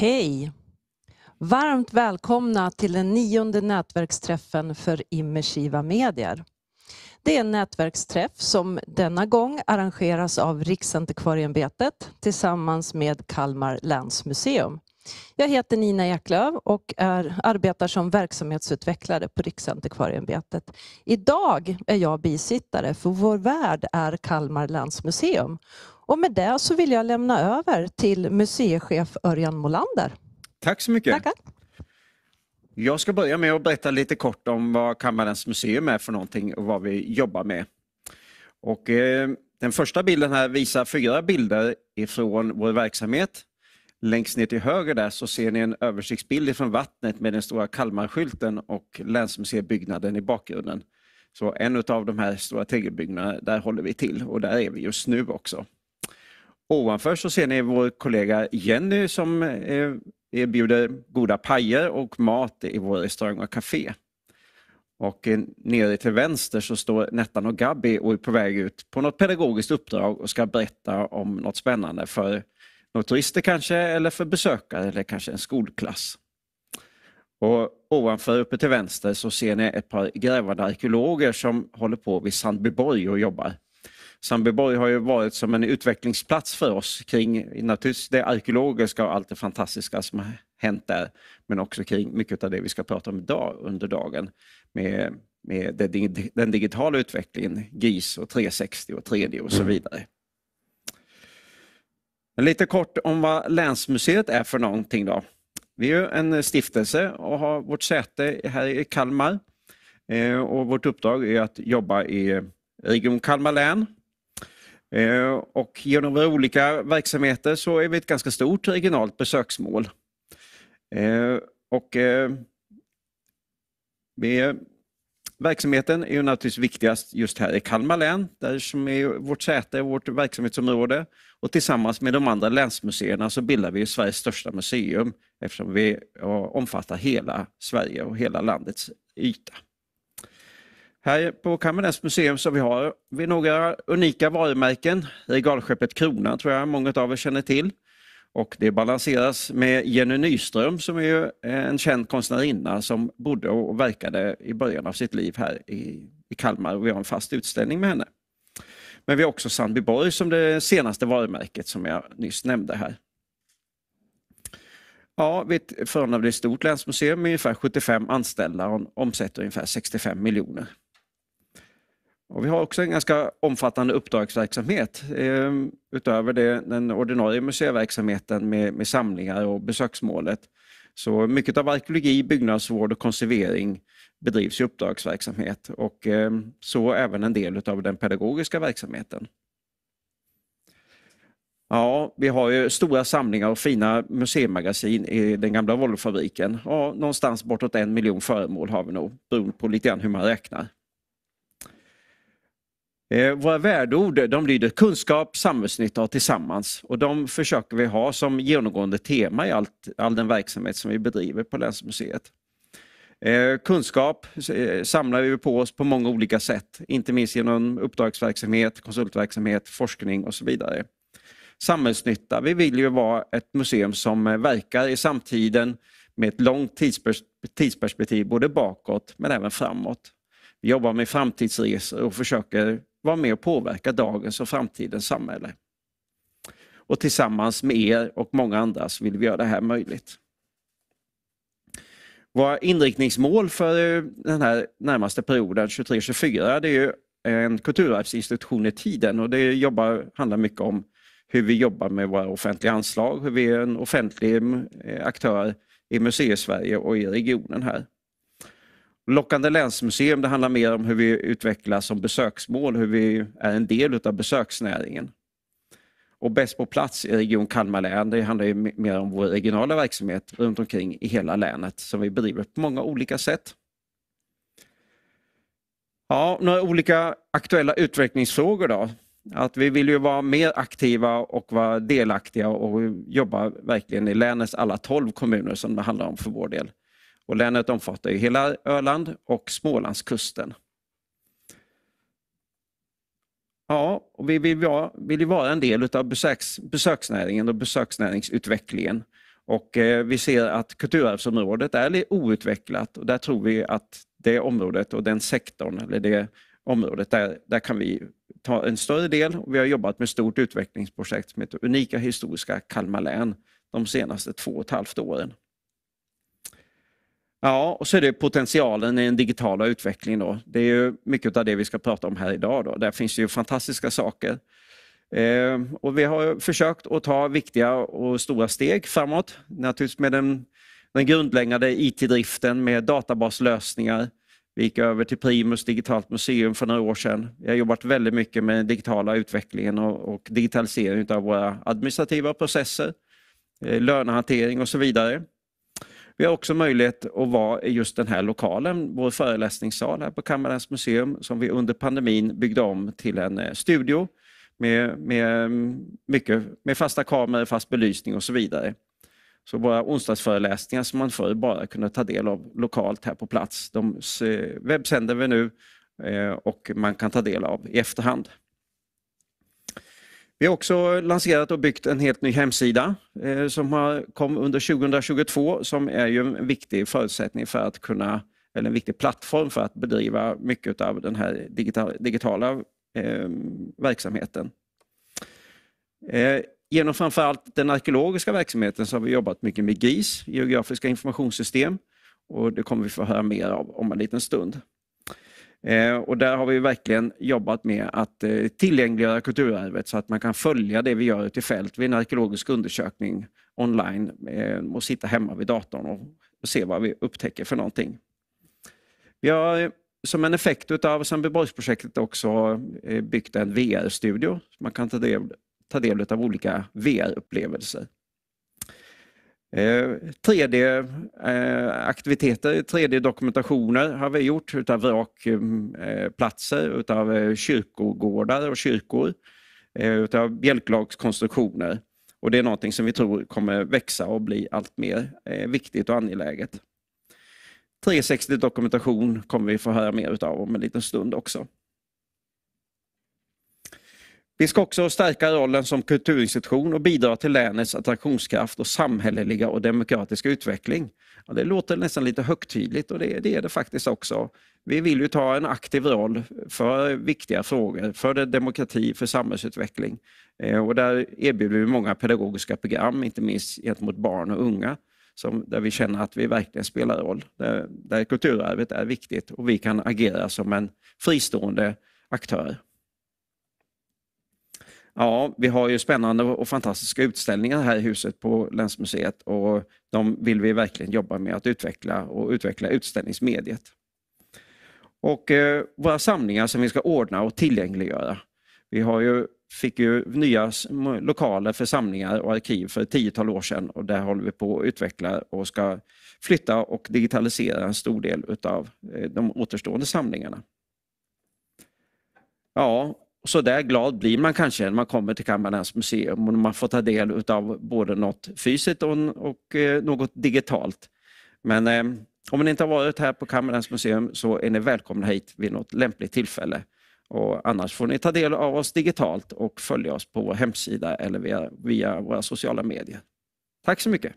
Hej! Varmt välkomna till den nionde nätverksträffen för immersiva medier. Det är en nätverksträff som denna gång arrangeras av Riksantikvarieämbetet tillsammans med Kalmar länsmuseum. Jag heter Nina Eklöf och är, arbetar som verksamhetsutvecklare på Riksantikvarieämbetet. Idag är jag bisittare för vår värd är Kalmar läns museum. Och med det så vill jag lämna över till museichef Örjan Molander. Tack så mycket. Tackar. Jag ska börja med att berätta lite kort om vad Kammarens museum är för någonting och vad vi jobbar med. Och, eh, den första bilden här visar fyra bilder ifrån vår verksamhet Längst ner till höger där så ser ni en översiktsbild från vattnet med den stora Kalmarskylten och länsmuseibyggnaden i bakgrunden. Så en av de här stora tegelbyggnaderna, där håller vi till och där är vi just nu också. Ovanför så ser ni vår kollega Jenny som eh, erbjuder goda pajer och mat i vår restaurang och café. Och eh, nere till vänster så står Nettan och Gabi och är på väg ut på något pedagogiskt uppdrag och ska berätta om något spännande för några turister kanske, eller för besökare eller kanske en skolklass. Och ovanför, uppe till vänster, så ser ni ett par grävande arkeologer som håller på vid Sandbyborg och jobbar. Sandbyborg har ju varit som en utvecklingsplats för oss kring naturligtvis det arkeologiska och allt det fantastiska som har hänt där. Men också kring mycket av det vi ska prata om idag under dagen med, med den digitala utvecklingen, GIS och 360 och 3D och så mm. vidare. Lite kort om vad länsmuseet är för någonting då. Vi är en stiftelse och har vårt säte här i Kalmar. Eh, och vårt uppdrag är att jobba i Region Kalmar län. Eh, och genom våra olika verksamheter så är vi ett ganska stort regionalt besöksmål. Eh, och vi Verksamheten är ju naturligtvis viktigast just här i Kalmar län, där som är vårt säte, vårt verksamhetsområde. tillsammans med de andra länsmuseerna så bildar vi Sveriges största museum eftersom vi omfattar hela Sverige och hela landets yta. Här på Kalmar läns museum så har vi några unika varumärken. Regalskeppet Kronan tror jag många av er känner till. Och det balanseras med Jenny Nyström som är eh, en känd konstnärinna som bodde och verkade i början av sitt liv här i, i Kalmar och vi har en fast utställning med henne. Men vi har också Sandbyborg som det senaste varumärket som jag nyss nämnde här. Ja, Frölunda är ett stort länsmuseum med ungefär 75 anställda och omsätter ungefär 65 miljoner. Och vi har också en ganska omfattande uppdragsverksamhet eh, utöver det, den ordinarie museiverksamheten med, med, samlingar och besöksmålet. Så mycket av arkeologi, byggnadsvård och konservering bedrivs i uppdragsverksamhet och eh, så även en del av den pedagogiska verksamheten. Ja, vi har ju stora samlingar och fina museimagasin i den gamla Volvofabriken. Ja, någonstans bortåt en miljon föremål har vi nog, beroende på lite grann hur man räknar. Eh, våra värdeord de lyder kunskap, samhällsnytta och tillsammans. Och de försöker vi ha som genomgående tema i allt, all den verksamhet som vi bedriver på länsmuseet. Eh, kunskap eh, samlar vi på oss på många olika sätt, inte minst genom uppdragsverksamhet, konsultverksamhet, forskning och så vidare. Samhällsnytta, vi vill ju vara ett museum som verkar i samtiden med ett långt tidsperspektiv både bakåt men även framåt. Vi jobbar med framtidsresor och försöker vara med och påverka dagens och framtidens samhälle. Och tillsammans med er och många andra så vill vi göra det här möjligt. Våra inriktningsmål för eh, den här närmaste perioden 23-24 det är ju en kulturarvsinstitution i tiden och det jobbar, handlar mycket om hur vi jobbar med våra offentliga anslag, hur vi är en offentlig eh, aktör i Museisverige och i regionen här. Lockande länsmuseum, det handlar mer om hur vi utvecklas som besöksmål, hur vi är en del av besöksnäringen. Och Bäst på plats i Region Kalmar län, det handlar ju mer om vår regionala verksamhet runt omkring i hela länet som vi bedriver på många olika sätt. Ja, några olika aktuella utvecklingsfrågor då. Att vi vill ju vara mer aktiva och vara delaktiga och jobba verkligen i länets alla tolv kommuner som det handlar om för vår del. Och länet omfattar hela Öland och Smålandskusten. Ja, och vi vill, vara, vill vara en del av besöks, besöksnäringen och besöksnäringsutvecklingen. Och eh, vi ser att kulturarvsområdet är outvecklat och där tror vi att det området och den sektorn, eller det området, där, där kan vi ta en större del. Vi har jobbat med ett stort utvecklingsprojekt som heter Unika historiska Kalmar län de senaste två och ett halvt åren. Ja, och så är det potentialen i den digitala utvecklingen. Det är ju mycket av det vi ska prata om här idag. Då. Där finns ju fantastiska saker. Eh, och vi har försökt att ta viktiga och stora steg framåt. Naturligtvis med den, den grundläggande IT-driften med databaslösningar. Vi gick över till Primus digitalt museum för några år sedan. Vi har jobbat väldigt mycket med den digitala utvecklingen och, och digitalisering av våra administrativa processer, eh, lönehantering och så vidare. Vi har också möjlighet att vara i just den här lokalen, vår föreläsningssal här på Kammarens museum, som vi under pandemin byggde om till en eh, studio med, med, mm, mycket, med fasta kameror, fast belysning och så vidare. Så våra onsdagsföreläsningar som man förr bara kunde ta del av lokalt här på plats, de eh, webbsänder vi nu eh, och man kan ta del av i efterhand. Vi har också lanserat och byggt en helt ny hemsida eh, som har, kom under 2022 som är ju en viktig förutsättning för att kunna, eller en viktig plattform för att bedriva mycket av den här digital, digitala eh, verksamheten. Eh, genom framförallt den arkeologiska verksamheten så har vi jobbat mycket med GIS, geografiska informationssystem, och det kommer vi få höra mer av om en liten stund. Eh, och där har vi verkligen jobbat med att eh, tillgängliggöra kulturarvet så att man kan följa det vi gör ute i fält vid en arkeologisk undersökning online eh, och sitta hemma vid datorn och, se vad vi upptäcker för någonting. Vi har som en effekt utav Sandbyborgsprojektet också byggt en VR-studio. Man kan ta del, ta del av olika VR-upplevelser. 3D-aktiviteter, eh, eh, 3D-dokumentationer har vi gjort utav vrakplatser, eh, utav kyrkogårdar och kyrkor, utav bjälklagskonstruktioner. Och det är någonting som vi tror kommer växa och bli allt mer viktigt och angeläget. 360-dokumentation kommer vi få höra mer utav om en liten stund också. Vi ska också stärka rollen som kulturinstitution och bidra till länets attraktionskraft och samhälleliga och demokratiska utveckling. Ja, det låter nästan lite högtidligt och det, det, är det faktiskt också. Vi vill ju ta en aktiv roll för viktiga frågor, för demokrati, för samhällsutveckling. Eh, och där erbjuder vi många pedagogiska program, inte minst gentemot barn och unga, som, där vi känner att vi verkligen spelar roll. Där, där kulturarvet är viktigt och vi kan agera som en fristående aktör. Ja, vi har ju spännande och fantastiska utställningar här i huset på Länsmuseet och de vill vi verkligen jobba med att utveckla och utveckla utställningsmediet. Och eh, våra samlingar som vi ska ordna och tillgängliggöra. Vi har ju, fick ju nya lokaler för samlingar och arkiv för ett tiotal år sedan och där håller vi på att utveckla och ska flytta och digitalisera en stor del utav eh, de återstående samlingarna. Ja, så där glad blir man kanske när man kommer till Kammarens museum och man får ta del av både något fysiskt och, och eh, något digitalt. Men eh, om ni inte har varit här på Kammarens museum så är ni välkomna hit vid något lämpligt tillfälle. Och annars får ni ta del av oss digitalt och följa oss på vår hemsida eller via, via våra sociala medier. Tack så mycket!